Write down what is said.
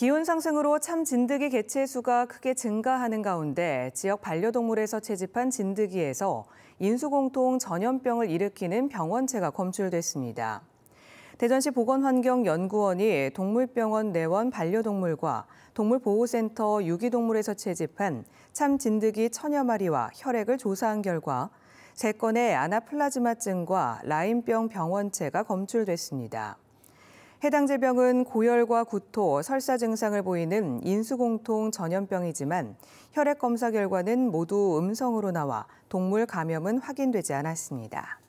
기온 상승으로 참 진드기 개체 수가 크게 증가하는 가운데 지역 반려동물에서 채집한 진드기에서 인수공통 전염병을 일으키는 병원체가 검출됐습니다. 대전시 보건환경연구원이 동물병원 내원 반려동물과 동물보호센터 유기동물에서 채집한 참 진드기 천여 마리와 혈액을 조사한 결과 3건의 아나플라즈마증과 라인병 병원체가 검출됐습니다. 해당 질병은 고열과 구토, 설사 증상을 보이는 인수공통 전염병이지만 혈액 검사 결과는 모두 음성으로 나와 동물 감염은 확인되지 않았습니다.